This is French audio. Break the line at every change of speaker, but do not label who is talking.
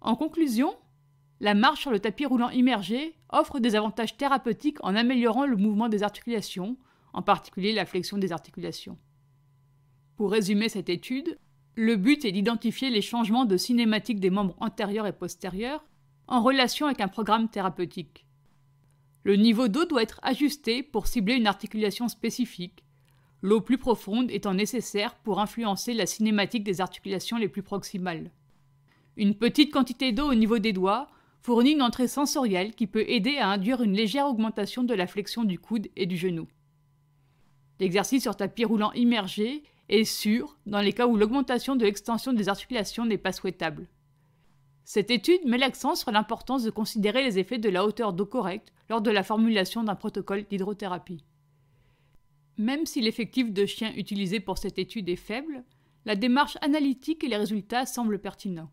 En conclusion, la marche sur le tapis roulant immergé offre des avantages thérapeutiques en améliorant le mouvement des articulations, en particulier la flexion des articulations. Pour résumer cette étude, le but est d'identifier les changements de cinématique des membres antérieurs et postérieurs en relation avec un programme thérapeutique. Le niveau d'eau doit être ajusté pour cibler une articulation spécifique, l'eau plus profonde étant nécessaire pour influencer la cinématique des articulations les plus proximales. Une petite quantité d'eau au niveau des doigts fournit une entrée sensorielle qui peut aider à induire une légère augmentation de la flexion du coude et du genou. L'exercice sur tapis roulant immergé est sûr dans les cas où l'augmentation de l'extension des articulations n'est pas souhaitable. Cette étude met l'accent sur l'importance de considérer les effets de la hauteur d'eau correcte lors de la formulation d'un protocole d'hydrothérapie. Même si l'effectif de chien utilisé pour cette étude est faible, la démarche analytique et les résultats semblent pertinents.